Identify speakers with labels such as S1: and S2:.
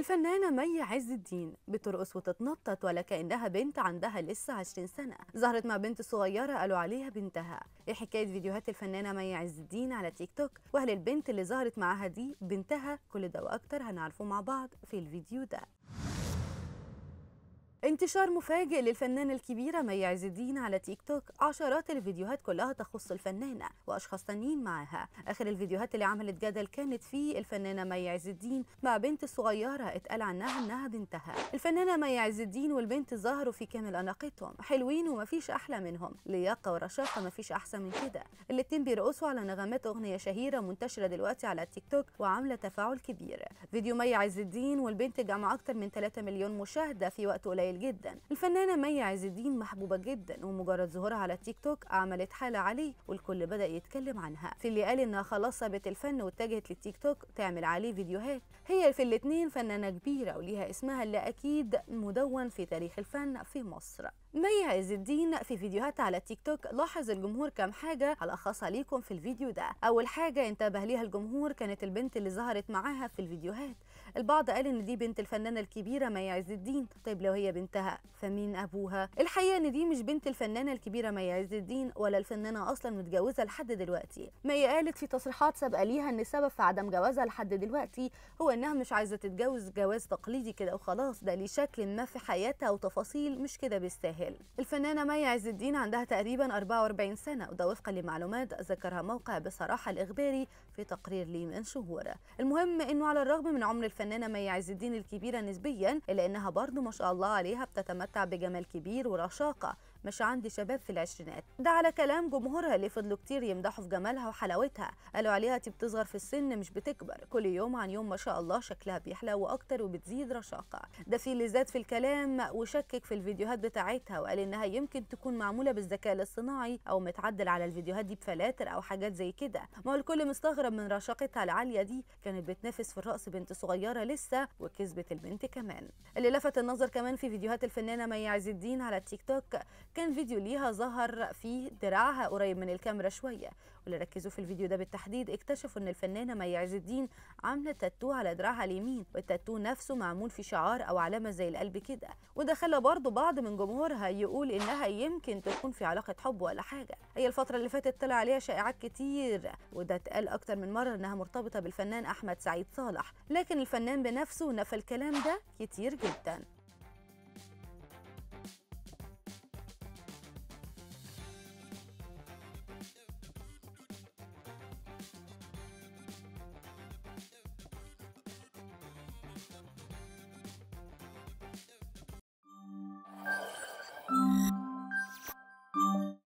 S1: الفنانة مي عز الدين بترقص وتتنطط ولا كأنها بنت عندها لسه 20 سنة ظهرت مع بنت صغيرة قالوا عليها بنتها ايه حكاية فيديوهات الفنانة مي عز الدين على تيك توك وهل البنت اللي ظهرت معاها دي بنتها كل ده وأكتر هنعرفه مع بعض في الفيديو ده انتشار مفاجئ للفنانة الكبيرة مي عز الدين على تيك توك عشرات الفيديوهات كلها تخص الفنانة وأشخاص تانيين معاها آخر الفيديوهات اللي عملت جدل كانت في الفنانة مي عز الدين مع بنت صغيرة اتقال عنها إنها بنتها الفنانة مي عز الدين والبنت ظهروا في كامل أناقتهم حلوين ومفيش أحلى منهم لياقة ورشاقة مفيش أحسن من كده الاتنين بيرقصوا على نغمات أغنية شهيرة منتشرة دلوقتي على تيك توك وعاملة تفاعل كبير فيديو مي عز الدين والبنت جمع أكتر من 3 مليون مشاهدة في وقت قليل جدا الفنانه مي عز الدين محبوبه جدا ومجرد ظهورها على تيك توك عملت حاله عليه والكل بدا يتكلم عنها في اللي قال انها خلاص سابت الفن واتجهت للتيك توك تعمل عليه فيديوهات هي في الاتنين فنانه كبيره وليها اسمها اللي اكيد مدون في تاريخ الفن في مصر مي عز الدين في فيديوهاتها على تيك توك لاحظ الجمهور كام حاجه هلخصها ليكم في الفيديو ده اول حاجه انتبه ليها الجمهور كانت البنت اللي ظهرت معاها في الفيديوهات البعض قال ان دي بنت الفنانه الكبيره مي عز الدين طيب لو هي بنت بنتها فمين أبوها الحقيقة إن دي مش بنت الفنانة الكبيرة مي عز الدين ولا الفنانة أصلا متجوزة لحد دلوقتي مي قالت في تصريحات سابقة ليها إن السبب في عدم جوازها لحد دلوقتي هو إنها مش عايزة تتجوز جواز تقليدي كده وخلاص ده ليه شكل ما في حياتها وتفاصيل مش كده بالساهل الفنانة مي عز الدين عندها تقريبا 44 سنة وده وفقا لمعلومات ذكرها موقع بصراحة الإخباري في تقرير ليه من شهور المهم إنه على الرغم من عمر الفنانة مي عز الدين الكبيرة نسبيا إلا إنها برضه ما شاء الله عليها تتمتع بتتمتع بجمال كبير ورشاقة مش عندي شباب في العشرينات ده على كلام جمهورها اللي فضلوا كتير يمدحوا في جمالها وحلاوتها قالوا عليها انت بتصغر في السن مش بتكبر كل يوم عن يوم ما شاء الله شكلها بيحلى واكتر وبتزيد رشاقه ده في اللي زاد في الكلام وشكك في الفيديوهات بتاعتها وقال انها يمكن تكون معموله بالذكاء الاصطناعي او متعدل على الفيديوهات دي بفلاتر او حاجات زي كده ما هو الكل مستغرب من رشاقتها العاليه دي كانت بتنافس في الرقص بنت صغيره لسه وكسبت البنت كمان اللي لفت النظر كمان في فيديوهات الفنانه مي عز الدين على التيك توك كان فيديو ليها ظهر فيه دراعها قريب من الكاميرا شويه واللي ركزوا في الفيديو ده بالتحديد اكتشفوا ان الفنانه مي عز الدين عامله تاتو على دراعها اليمين والتاتو نفسه معمول في شعار او علامه زي القلب كده وده خلى برضه بعض من جمهورها يقول انها يمكن تكون في علاقه حب ولا حاجه هي الفتره اللي فاتت طلع عليها شائعات كتير وده اتقال اكتر من مره انها مرتبطه بالفنان احمد سعيد صالح لكن الفنان بنفسه نفى الكلام ده كتير جدا